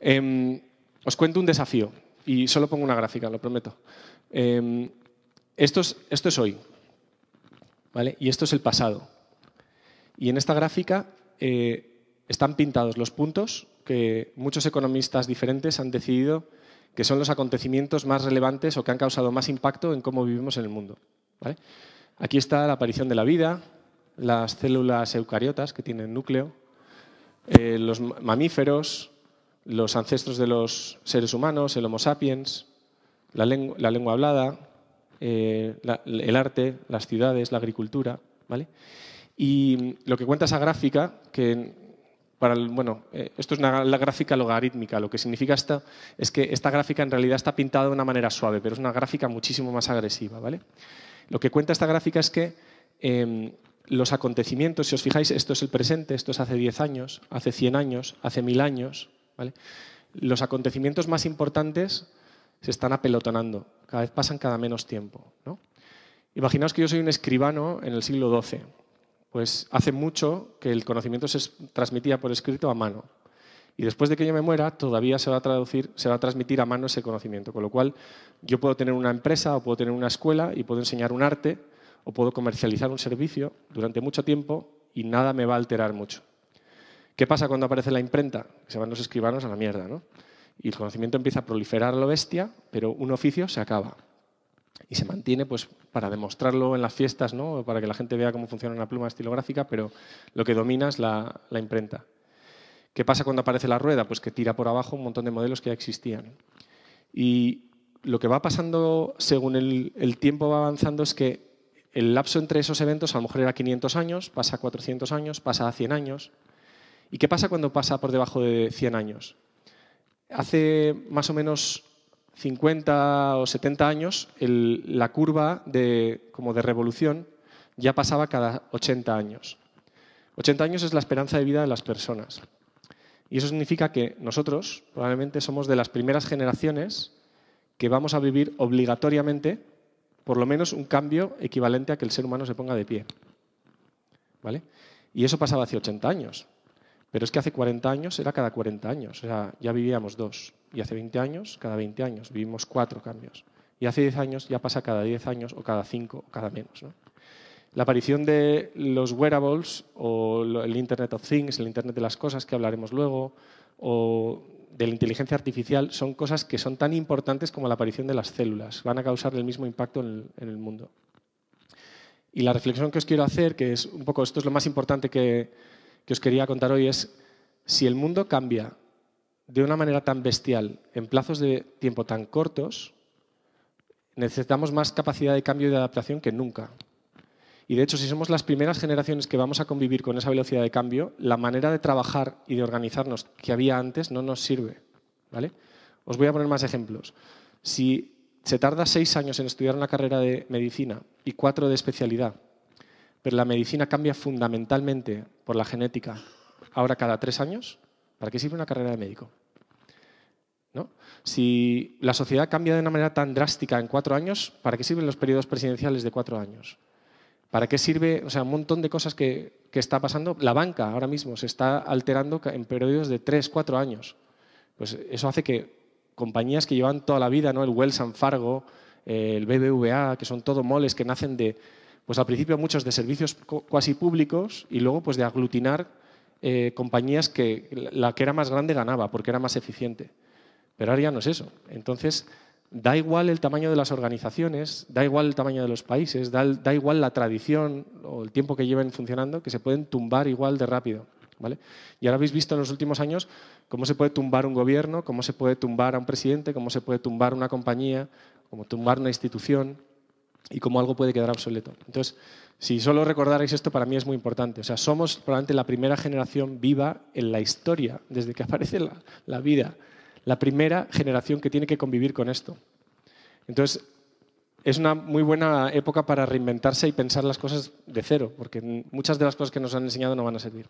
Em, os cuento un desafío y solo pongo una gráfica, lo prometo. Em, esto, es, hoy, ¿vale? Y esto es el pasado. Y en esta gráfica eh, están pintados los puntos que muchos economistas diferentes han decidido que son los acontecimientos más relevantes o que han causado más impacto en cómo vivimos en el mundo. Aquí está la aparición de la vida, las células eucariotas que tienen núcleo, eh, los mamíferos, los ancestros de los seres humanos, el Homo sapiens, la, lengua, hablada, eh, el arte, las ciudades, la agricultura, ¿vale? Y lo que cuenta esa gráfica, que para el, bueno, eh, esto es una la gráfica logarítmica, lo que significa esto es que esta gráfica en realidad está pintada de una manera suave, pero es una gráfica muchísimo más agresiva, ¿vale? Lo que cuenta esta gráfica es que em, los acontecimientos, si os fijáis, esto es el presente, esto es hace 10 años, hace 100 años, hace 1000 años, los acontecimientos más importantes se están apelotonando, cada vez pasan cada menos tiempo. Imaginaos que yo soy un escribano en el siglo XII, pues hace mucho que el conocimiento se transmitía por escrito a mano. Y después de que yo me muera, todavía se va a traducir, se va a transmitir a mano ese conocimiento. Con lo cual, yo puedo tener una empresa o puedo tener una escuela y puedo enseñar un arte o puedo comercializar un servicio durante mucho tiempo y nada me va a alterar mucho. ¿Qué pasa cuando aparece la imprenta? Se van los escribanos a la mierda, ¿no? Y el conocimiento empieza a proliferar a lo bestia, pero un oficio se acaba. Y se mantiene pues, para demostrarlo en las fiestas, ¿no? para que la gente vea cómo funciona una pluma estilográfica, pero lo que domina es la, imprenta. ¿Qué pasa cuando aparece la rueda? Pues que tira por abajo un montón de modelos que ya existían. Y lo que va pasando según el, el tiempo va avanzando es que el lapso entre esos eventos a lo mejor era 500 años, pasa a 400 años, pasa a 100 años. ¿Y qué pasa cuando pasa por debajo de 100 años? Hace más o menos 50 o 70 años, la curva de, como de revolución ya pasaba cada 80 años. 80 años es la esperanza de vida de las personas. Y eso significa que nosotros probablemente somos de las primeras generaciones que vamos a vivir obligatoriamente por lo menos un cambio equivalente a que el ser humano se ponga de pie. ¿Vale? Y eso pasaba hace 80 años. Pero es que hace 40 años era cada 40 años, o sea, ya vivíamos dos. Y hace 20 años, cada 20 años, vivimos cuatro cambios. Y hace 10 años ya pasa cada 10 años o cada 5 o cada menos. La aparición de los wearables o el Internet of Things, el Internet de las Cosas, que hablaremos luego, o de la inteligencia artificial, son cosas que son tan importantes como la aparición de las células. Van a causar el mismo impacto en el, mundo. Y la reflexión que os quiero hacer, que es un poco, esto es lo más importante que, que os quería contar hoy es, si el mundo cambia de una manera tan bestial en plazos de tiempo tan cortos, necesitamos más capacidad de cambio y de adaptación que nunca. Y de hecho, si somos las primeras generaciones que vamos a convivir con esa velocidad de cambio, la manera de trabajar y de organizarnos que había antes no nos sirve. ¿vale? Os voy a poner más ejemplos. Si se tarda seis años en estudiar una carrera de medicina y cuatro de especialidad, pero la medicina cambia fundamentalmente por la genética ahora cada tres años. ¿Para qué sirve una carrera de médico? ¿No? Si la sociedad cambia de una manera tan drástica en cuatro años, ¿para qué sirven los periodos presidenciales de cuatro años? ¿Para qué sirve? O sea, un montón de cosas que, está pasando. La banca ahora mismo se está alterando en periodos de tres, cuatro años. Pues eso hace que compañías que llevan toda la vida, ¿no? el Wells Fargo, eh, el BBVA, que son todo moles que nacen de, pues al principio muchos de servicios cuasi públicos y luego pues de aglutinar eh, compañías que la que era más grande ganaba porque era más eficiente. Pero ahora ya no es eso. Entonces, da igual el tamaño de las organizaciones, da igual el tamaño de los países, da, igual la tradición o el tiempo que lleven funcionando, que se pueden tumbar igual de rápido. ¿Vale? Y ahora habéis visto en los últimos años cómo se puede tumbar un gobierno, cómo se puede tumbar a un presidente, cómo se puede tumbar una compañía, cómo tumbar una institución y cómo algo puede quedar obsoleto. Entonces, si solo recordarais esto, para mí es muy importante. O sea, somos probablemente la primera generación viva en la historia, desde que aparece la vida, la primera generación que tiene que convivir con esto. Entonces, es una muy buena época para reinventarse y pensar las cosas de cero, porque muchas de las cosas que nos han enseñado no van a servir.